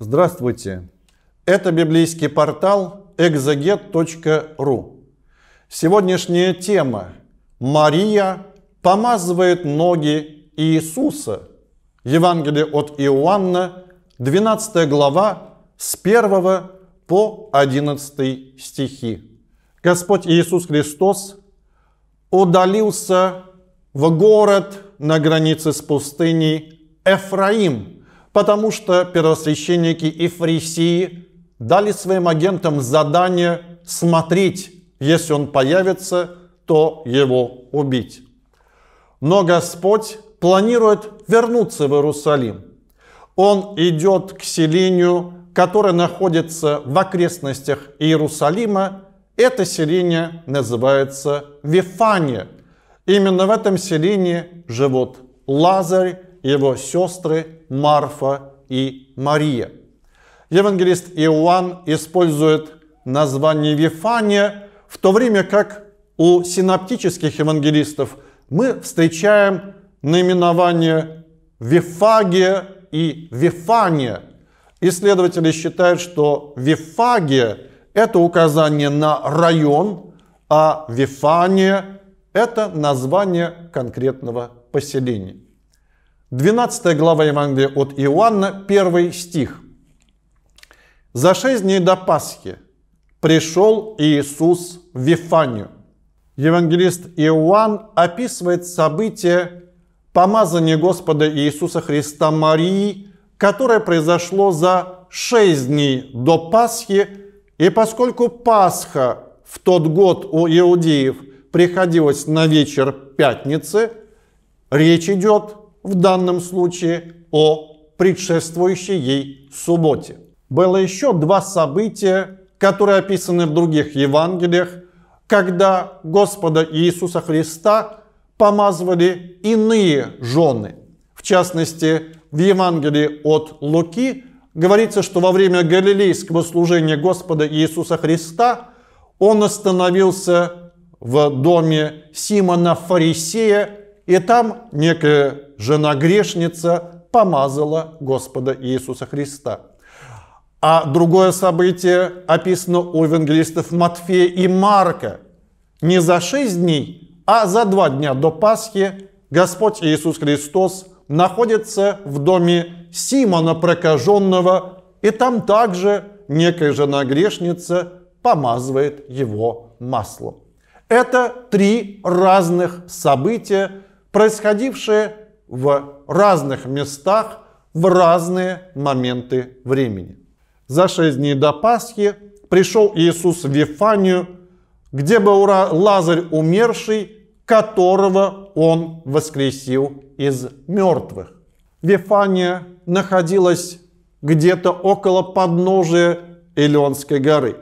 Здравствуйте! Это библейский портал exeget.ru. Сегодняшняя тема «Мария помазывает ноги Иисуса». Евангелие от Иоанна, 12 глава, с 1 по 11 стихи. Господь Иисус Христос удалился в город на границе с пустыней Эфраим – потому что первосвященники и фарисеи дали своим агентам задание смотреть, если он появится, то его убить. Но Господь планирует вернуться в Иерусалим. Он идет к селению, которое находится в окрестностях Иерусалима. Это селение называется Вифания. Именно в этом селении живут Лазарь его сестры Марфа и Мария. Евангелист Иоанн использует название Вифания, в то время как у синоптических евангелистов мы встречаем наименование Вифагия и Вифания. Исследователи считают, что Вифагия – это указание на район, а Вифания – это название конкретного поселения. 12 глава Евангелия от Иоанна, 1 стих. «За шесть дней до Пасхи пришел Иисус в Вифанию». Евангелист Иоанн описывает событие помазания Господа Иисуса Христа Марии, которое произошло за шесть дней до Пасхи, и поскольку Пасха в тот год у иудеев приходилось на вечер пятницы, речь идет в данном случае о предшествующей ей субботе. Было еще два события, которые описаны в других Евангелиях, когда Господа Иисуса Христа помазывали иные жены. В частности, в Евангелии от Луки говорится, что во время галилейского служения Господа Иисуса Христа он остановился в доме Симона Фарисея и там некая жена-грешница помазала Господа Иисуса Христа. А другое событие описано у евангелистов Матфея и Марка. Не за шесть дней, а за два дня до Пасхи Господь Иисус Христос находится в доме Симона прокаженного, и там также некая жена-грешница помазывает его маслом. Это три разных события, происходившие в разных местах в разные моменты времени. За шесть дней до Пасхи пришел Иисус в Вифанию, где был Лазарь умерший, которого он воскресил из мертвых. Вифания находилась где-то около подножия Илионской горы.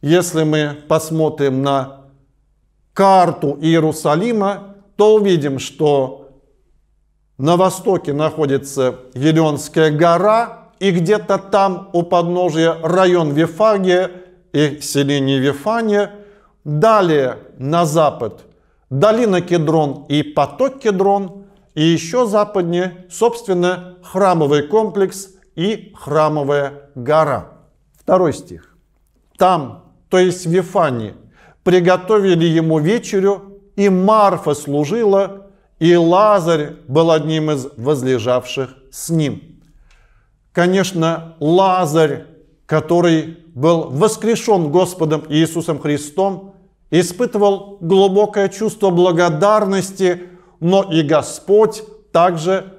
Если мы посмотрим на карту Иерусалима, то увидим, что на востоке находится Еленская гора, и где-то там у подножия район Вифагия и селение Вифания. Далее на запад долина Кедрон и поток Кедрон, и еще западнее, собственно, храмовый комплекс и храмовая гора. Второй стих. Там, то есть в Вифании, приготовили ему вечерю и Марфа служила, и Лазарь был одним из возлежавших с ним. Конечно, Лазарь, который был воскрешен Господом Иисусом Христом, испытывал глубокое чувство благодарности, но и Господь также,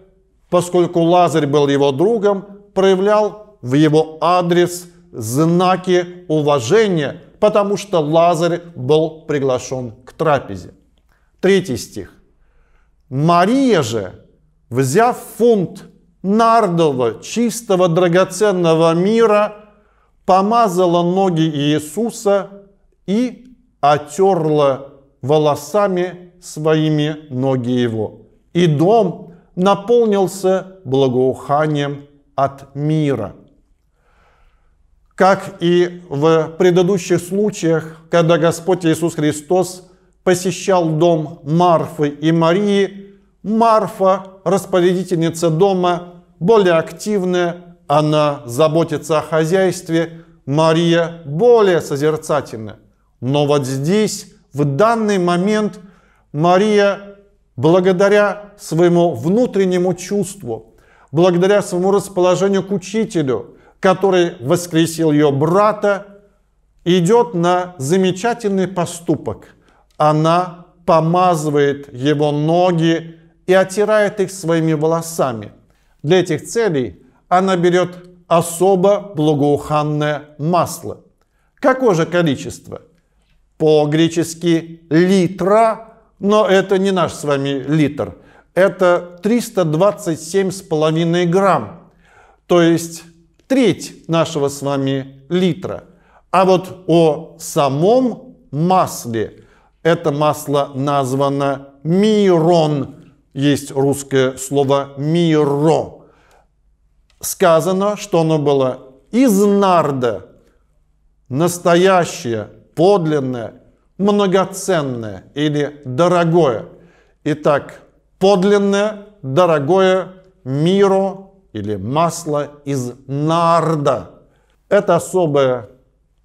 поскольку Лазарь был его другом, проявлял в его адрес знаки уважения, потому что Лазарь был приглашен к трапезе. Третий стих. Мария же, взяв фунт нардова, чистого драгоценного мира, помазала ноги Иисуса и отерла волосами своими ноги его. И дом наполнился благоуханием от мира. Как и в предыдущих случаях, когда Господь Иисус Христос посещал дом Марфы и Марии. Марфа, распорядительница дома, более активная, она заботится о хозяйстве, Мария более созерцательна. Но вот здесь, в данный момент, Мария, благодаря своему внутреннему чувству, благодаря своему расположению к учителю, который воскресил ее брата, идет на замечательный поступок она помазывает его ноги и отирает их своими волосами. Для этих целей она берет особо благоуханное масло. Какое же количество? По-гречески литра, но это не наш с вами литр. Это 327,5 грамм, то есть треть нашего с вами литра. А вот о самом масле – это масло названо мирон. Есть русское слово миро. Сказано, что оно было из нарда. Настоящее, подлинное, многоценное или дорогое. Итак, подлинное, дорогое миро или масло из нарда. Это особое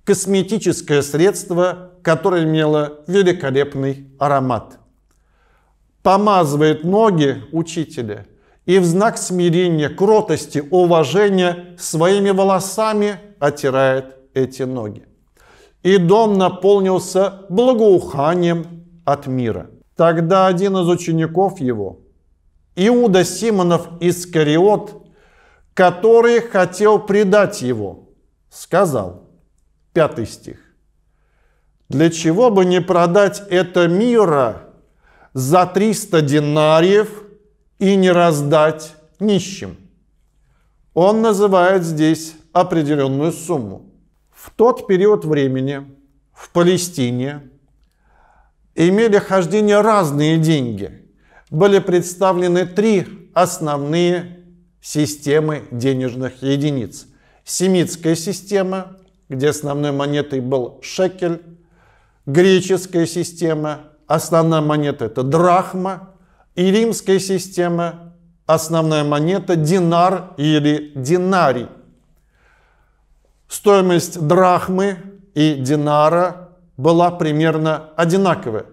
косметическое средство которая имела великолепный аромат. Помазывает ноги учителя и в знак смирения, кротости, уважения своими волосами отирает эти ноги. И дом наполнился благоуханием от мира. Тогда один из учеников его, Иуда Симонов из Кариот, который хотел предать его, сказал, пятый стих, для чего бы не продать это мира за 300 динариев и не раздать нищим? Он называет здесь определенную сумму. В тот период времени в Палестине имели хождение разные деньги. Были представлены три основные системы денежных единиц. Семитская система, где основной монетой был шекель, греческая система, основная монета это драхма, и римская система, основная монета динар или динарий. Стоимость драхмы и динара была примерно одинаковая.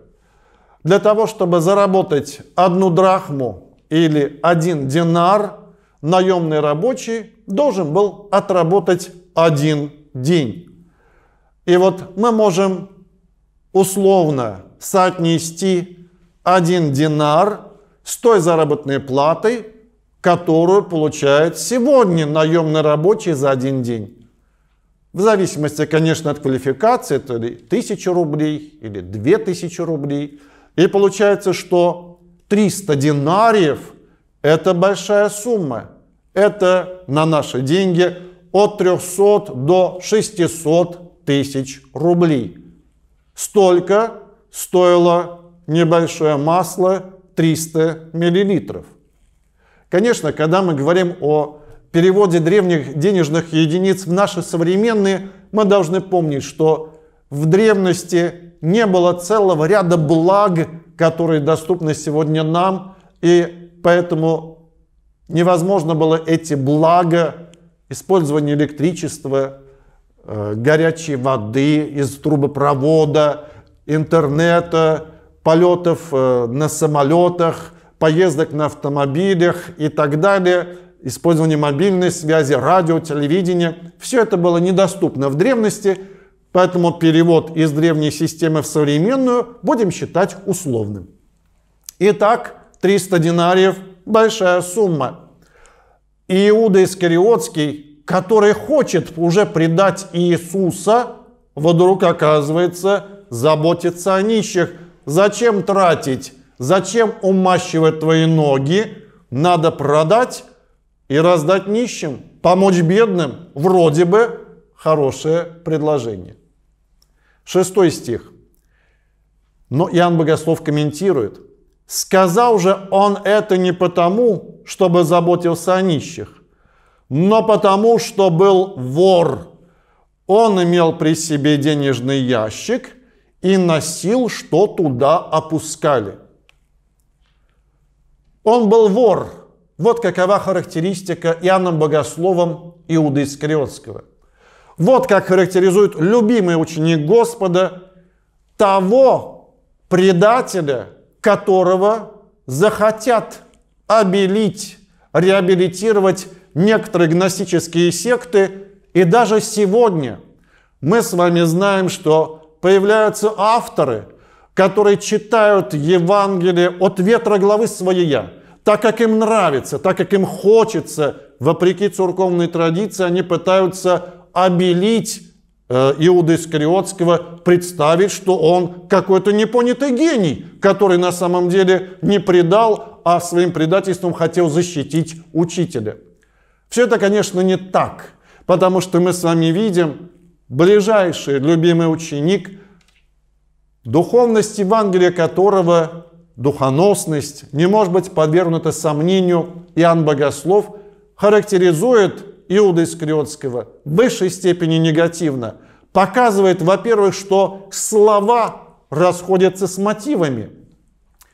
Для того, чтобы заработать одну драхму или один динар, наемный рабочий должен был отработать один день. И вот мы можем условно соотнести один динар с той заработной платой, которую получает сегодня наемный рабочий за один день. В зависимости, конечно, от квалификации, это ли 1000 рублей, или 2000 рублей. И получается, что 300 динариев – это большая сумма. Это на наши деньги от 300 до 600 тысяч рублей. Столько стоило небольшое масло 300 миллилитров. Конечно, когда мы говорим о переводе древних денежных единиц в наши современные, мы должны помнить, что в древности не было целого ряда благ, которые доступны сегодня нам, и поэтому невозможно было эти блага, использование электричества, Э, горячей воды, из трубопровода, интернета, полетов э, на самолетах, поездок на автомобилях и так далее, использование мобильной связи, радио, телевидения. Все это было недоступно в древности, поэтому перевод из древней системы в современную будем считать условным. Итак, 300 динариев – большая сумма. И Иуда Искариотский который хочет уже предать Иисуса, вдруг оказывается заботиться о нищих. Зачем тратить? Зачем умащивать твои ноги? Надо продать и раздать нищим, помочь бедным. Вроде бы хорошее предложение. Шестой стих. Но Иоанн Богослов комментирует. Сказал же он это не потому, чтобы заботился о нищих, но потому, что был вор. Он имел при себе денежный ящик и носил, что туда опускали. Он был вор. Вот какова характеристика Иоанном Богословом Иуды Искариотского. Вот как характеризует любимый ученик Господа того предателя, которого захотят обелить, реабилитировать некоторые гностические секты. И даже сегодня мы с вами знаем, что появляются авторы, которые читают Евангелие от ветра главы своей «я», так, как им нравится, так, как им хочется, вопреки церковной традиции, они пытаются обелить э, Иуда Искариотского представить, что он какой-то непонятый гений, который на самом деле не предал, а своим предательством хотел защитить учителя. Все это, конечно, не так, потому что мы с вами видим, ближайший любимый ученик, духовность Евангелия которого, духоносность, не может быть подвергнута сомнению, Иоанн Богослов характеризует Иуда Искриотского в высшей степени негативно. Показывает, во-первых, что слова расходятся с мотивами.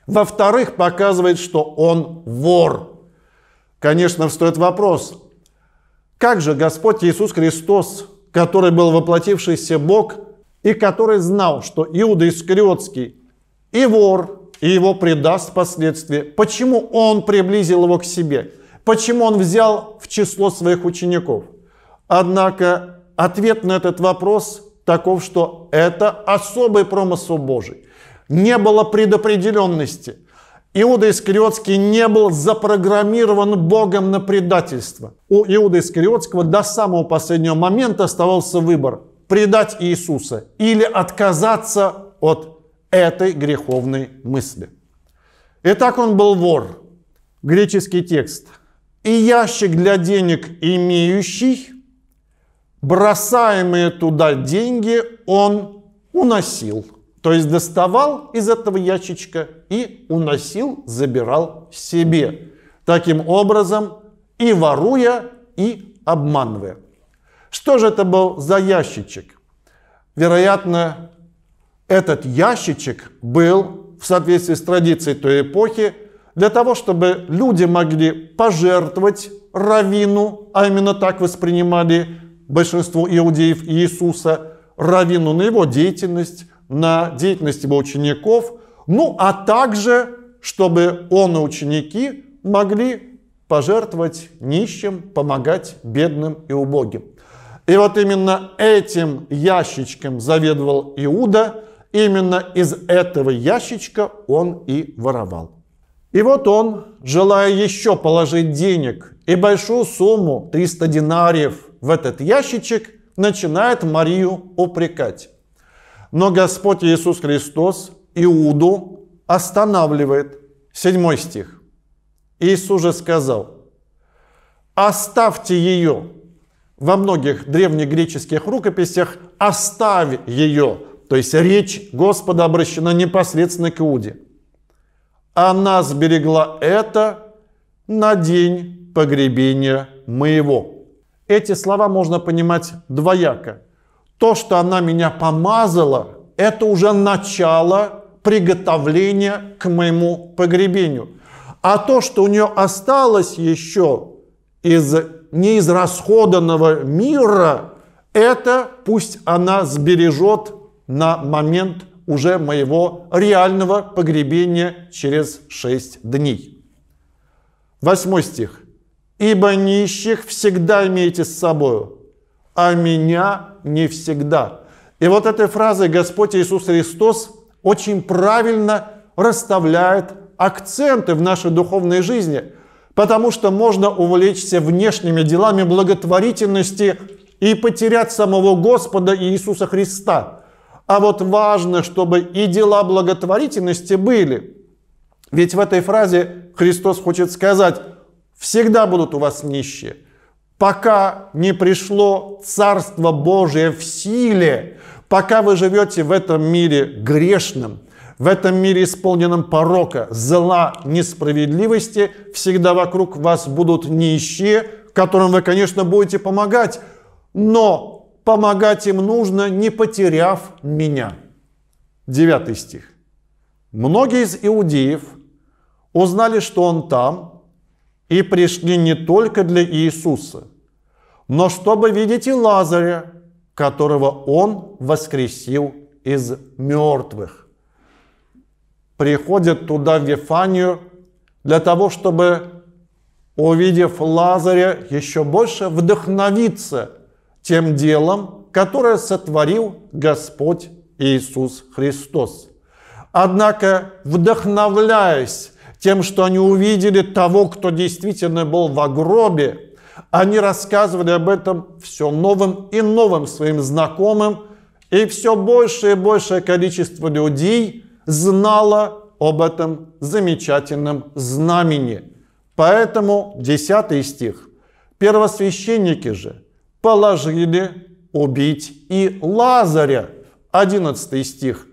Во-вторых, показывает, что он вор – конечно, встает вопрос, как же Господь Иисус Христос, который был воплотившийся Бог и который знал, что Иуда Искариотский и вор, и его предаст впоследствии, почему он приблизил его к себе, почему он взял в число своих учеников. Однако ответ на этот вопрос таков, что это особый промысл Божий. Не было предопределенности – Иуда Искариотский не был запрограммирован Богом на предательство. У Иуда Искариотского до самого последнего момента оставался выбор – предать Иисуса или отказаться от этой греховной мысли. Итак, он был вор. Греческий текст. «И ящик для денег имеющий, бросаемые туда деньги, он уносил». То есть доставал из этого ящичка и уносил, забирал себе. Таким образом и воруя, и обманывая. Что же это был за ящичек? Вероятно, этот ящичек был в соответствии с традицией той эпохи для того, чтобы люди могли пожертвовать равину, а именно так воспринимали большинство иудеев Иисуса, равину на его деятельность, на деятельность его учеников, ну а также, чтобы он и ученики могли пожертвовать нищим, помогать бедным и убогим. И вот именно этим ящичком заведовал Иуда, именно из этого ящичка он и воровал. И вот он, желая еще положить денег и большую сумму, 300 динариев, в этот ящичек, начинает Марию упрекать. Но Господь Иисус Христос Иуду останавливает. Седьмой стих. Иисус же сказал, оставьте ее. Во многих древнегреческих рукописях оставь ее. То есть речь Господа обращена непосредственно к Иуде. Она сберегла это на день погребения моего. Эти слова можно понимать двояко то, что она меня помазала, это уже начало приготовления к моему погребению. А то, что у нее осталось еще из неизрасходанного мира, это пусть она сбережет на момент уже моего реального погребения через шесть дней. Восьмой стих. «Ибо нищих всегда имейте с собою, а меня не всегда. И вот этой фразой Господь Иисус Христос очень правильно расставляет акценты в нашей духовной жизни, потому что можно увлечься внешними делами благотворительности и потерять самого Господа Иисуса Христа. А вот важно, чтобы и дела благотворительности были. Ведь в этой фразе Христос хочет сказать, всегда будут у вас нищие – пока не пришло Царство Божие в силе, пока вы живете в этом мире грешным, в этом мире исполненном порока, зла, несправедливости, всегда вокруг вас будут нищие, которым вы, конечно, будете помогать, но помогать им нужно, не потеряв меня. Девятый стих. Многие из иудеев узнали, что он там, и пришли не только для Иисуса, но чтобы видеть и Лазаря, которого он воскресил из мертвых. Приходит туда в Вифанию для того, чтобы, увидев Лазаря, еще больше вдохновиться тем делом, которое сотворил Господь Иисус Христос. Однако, вдохновляясь тем, что они увидели того, кто действительно был в гробе, они рассказывали об этом все новым и новым своим знакомым, и все большее и большее количество людей знало об этом замечательном знамени. Поэтому 10 стих. Первосвященники же положили убить и Лазаря. 11 стих.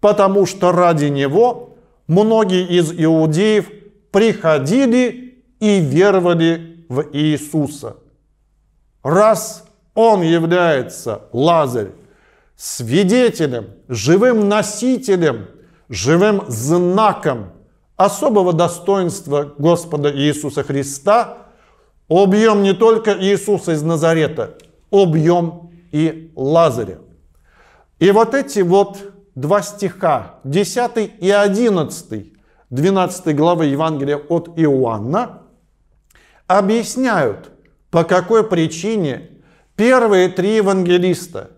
Потому что ради него многие из иудеев приходили и веровали в Иисуса. Раз Он является, Лазарь, свидетелем, живым носителем, живым знаком особого достоинства Господа Иисуса Христа, объем не только Иисуса из Назарета, объем и Лазаря. И вот эти вот два стиха, 10 и 11, 12 главы Евангелия от Иоанна, объясняют, по какой причине первые три евангелиста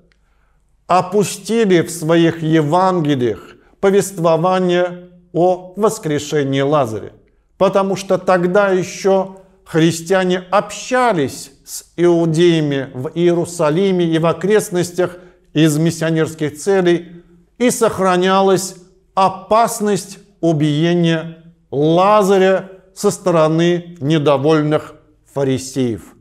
опустили в своих Евангелиях повествование о воскрешении Лазаря. Потому что тогда еще христиане общались с иудеями в Иерусалиме и в окрестностях из миссионерских целей, и сохранялась опасность убиения Лазаря со стороны недовольных фарисеев.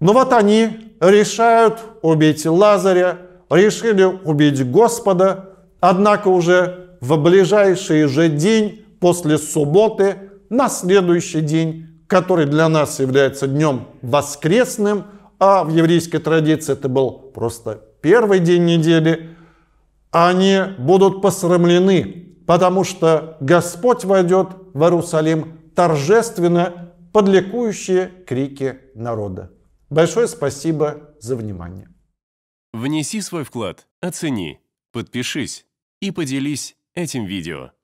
Но вот они решают убить Лазаря, решили убить Господа, однако уже в ближайший же день после субботы, на следующий день, который для нас является днем воскресным, а в еврейской традиции это был просто первый день недели, они будут посрамлены, потому что Господь войдет в Иерусалим торжественно под крики народа. Большое спасибо за внимание. Внеси свой вклад, оцени, подпишись и поделись этим видео.